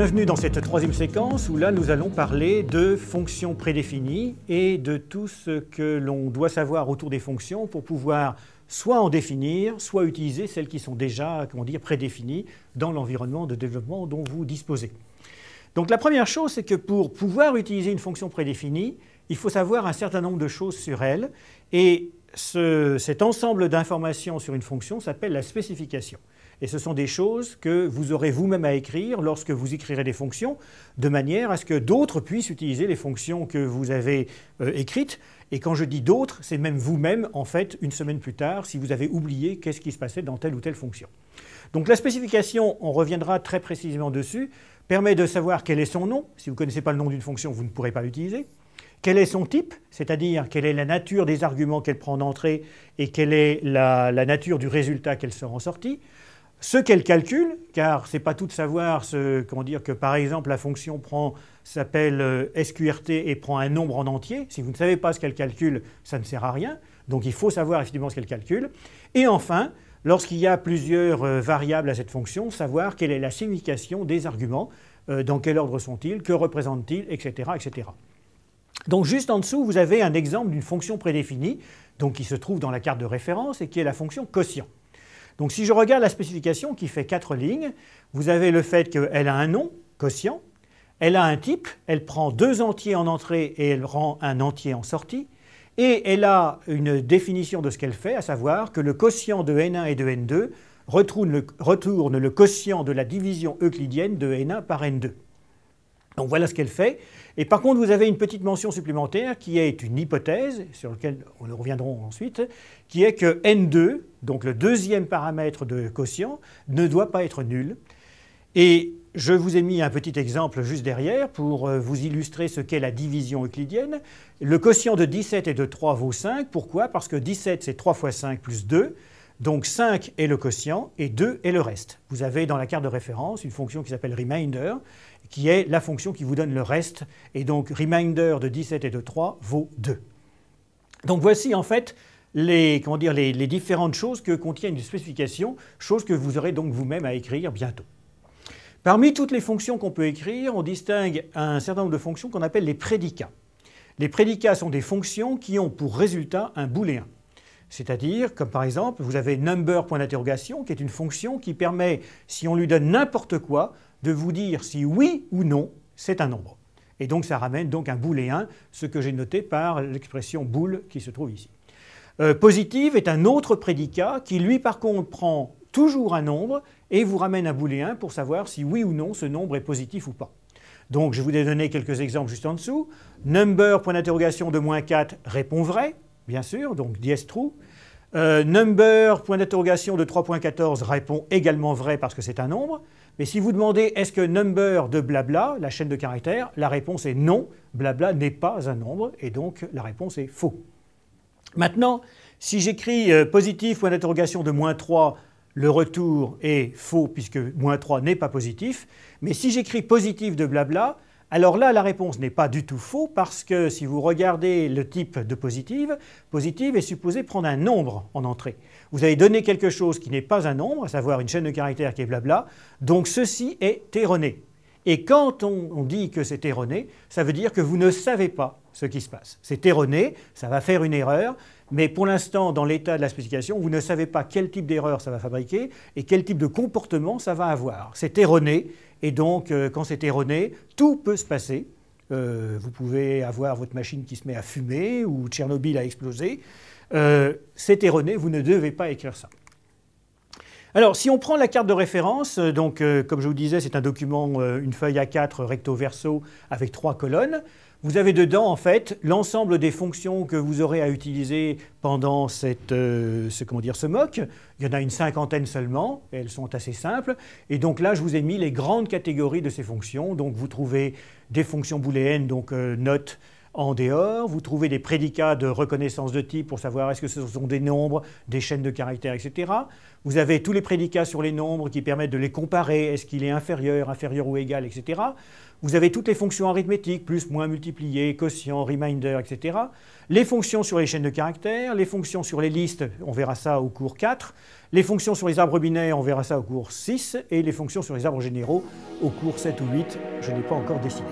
Bienvenue dans cette troisième séquence où là nous allons parler de fonctions prédéfinies et de tout ce que l'on doit savoir autour des fonctions pour pouvoir soit en définir, soit utiliser celles qui sont déjà comment dire, prédéfinies dans l'environnement de développement dont vous disposez. Donc la première chose, c'est que pour pouvoir utiliser une fonction prédéfinie, il faut savoir un certain nombre de choses sur elle, et cet ensemble d'informations sur une fonction s'appelle la spécification. Et ce sont des choses que vous aurez vous-même à écrire lorsque vous écrirez des fonctions, de manière à ce que d'autres puissent utiliser les fonctions que vous avez euh, écrites. Et quand je dis d'autres, c'est même vous-même, en fait, une semaine plus tard, si vous avez oublié qu'est-ce qui se passait dans telle ou telle fonction. Donc la spécification, on reviendra très précisément dessus, permet de savoir quel est son nom. Si vous ne connaissez pas le nom d'une fonction, vous ne pourrez pas l'utiliser. Quel est son type, c'est-à-dire quelle est la nature des arguments qu'elle prend d'entrée et quelle est la, la nature du résultat qu'elle sort en sortie ce qu'elle calcule, car ce n'est pas tout de savoir ce qu'on dire que par exemple la fonction prend s'appelle euh, SQRT et prend un nombre en entier. Si vous ne savez pas ce qu'elle calcule, ça ne sert à rien. Donc il faut savoir effectivement ce qu'elle calcule. Et enfin, lorsqu'il y a plusieurs euh, variables à cette fonction, savoir quelle est la signification des arguments, euh, dans quel ordre sont-ils, que représentent-ils, etc., etc. Donc juste en dessous, vous avez un exemple d'une fonction prédéfinie, donc qui se trouve dans la carte de référence et qui est la fonction quotient. Donc si je regarde la spécification qui fait quatre lignes, vous avez le fait qu'elle a un nom, quotient, elle a un type, elle prend deux entiers en entrée et elle rend un entier en sortie, et elle a une définition de ce qu'elle fait, à savoir que le quotient de N1 et de N2 retourne le, quotient de la division euclidienne de N1 par N2. Donc voilà ce qu'elle fait. Et par contre, vous avez une petite mention supplémentaire qui est une hypothèse, sur laquelle on reviendra ensuite, qui est que N2, donc le deuxième paramètre de quotient, ne doit pas être nul. Et je vous ai mis un petit exemple juste derrière pour euh, vous illustrer ce qu'est la division euclidienne. Le quotient de 17 et de 3 vaut 5. Pourquoi Parce que 17, c'est 3 fois 5 plus 2. Donc 5 est le quotient et 2 est le reste. Vous avez dans la carte de référence une fonction qui s'appelle reminder, qui est la fonction qui vous donne le reste. Et donc reminder de 17 et de 3 vaut 2. Donc voici en fait les, différentes choses que contient une spécification, choses que vous aurez donc vous-même à écrire bientôt. Parmi toutes les fonctions qu'on peut écrire, on distingue un certain nombre de fonctions qu'on appelle les prédicats. Les prédicats sont des fonctions qui ont pour résultat un booléen. C'est-à-dire, comme par exemple, vous avez number point qui est une fonction qui permet, si on lui donne n'importe quoi, de vous dire si oui ou non, c'est un nombre. Et donc ça ramène donc un booléen, ce que j'ai noté par l'expression boule qui se trouve ici. Euh, positive est un autre prédicat qui lui par contre prend toujours un nombre et vous ramène un booléen pour savoir si oui ou non ce nombre est positif ou pas. Donc je vous ai donné quelques exemples juste en dessous. Number, point d'interrogation de moins 4, répond vrai bien sûr, donc 10 true. Euh, number, point d'interrogation de 3.14 répond également vrai parce que c'est un nombre. Mais si vous demandez est-ce que number de blabla, la chaîne de caractères, la réponse est non, blabla n'est pas un nombre et donc la réponse est faux. Maintenant, si j'écris euh, positif, point d'interrogation de moins 3, le retour est faux puisque moins 3 n'est pas positif. Mais si j'écris positif de blabla, alors là, la réponse n'est pas du tout faux parce que si vous regardez le type de positive, positive est supposé prendre un nombre en entrée. Vous avez donné quelque chose qui n'est pas un nombre, à savoir une chaîne de caractères qui est blabla, donc ceci est erroné. Et quand on, dit que c'est erroné, ça veut dire que vous ne savez pas ce qui se passe. C'est erroné, ça va faire une erreur, mais pour l'instant, dans l'état de la spécification, vous ne savez pas quel type d'erreur ça va fabriquer et quel type de comportement ça va avoir. C'est erroné, et donc euh, quand c'est erroné, tout peut se passer. Euh, vous pouvez avoir votre machine qui se met à fumer ou Tchernobyl a explosé. Euh, c'est erroné, vous ne devez pas écrire ça. Alors, si on prend la carte de référence, euh, donc euh, comme je vous disais, c'est un document, euh, une feuille A4 recto verso avec trois colonnes. Vous avez dedans, en fait, l'ensemble des fonctions que vous aurez à utiliser pendant cette, ce, comment dire, ce MOOC. Il y en a une cinquantaine seulement, elles sont assez simples. Et donc là, je vous ai mis les grandes catégories de ces fonctions. Donc vous trouvez des fonctions booléennes, donc notes, en dehors. Vous trouvez des prédicats de reconnaissance de type pour savoir est-ce que ce sont des nombres, des chaînes de caractères, etc. Vous avez tous les prédicats sur les nombres qui permettent de les comparer. Est-ce qu'il est inférieur, inférieur ou égal, etc. Vous avez toutes les fonctions arithmétiques, plus, moins, multiplié, quotient, reminder, etc. Les fonctions sur les chaînes de caractères, les fonctions sur les listes, on verra ça au cours 4. Les fonctions sur les arbres binaires, on verra ça au cours 6. Et les fonctions sur les arbres généraux au cours 7 ou 8, je n'ai pas encore décidé.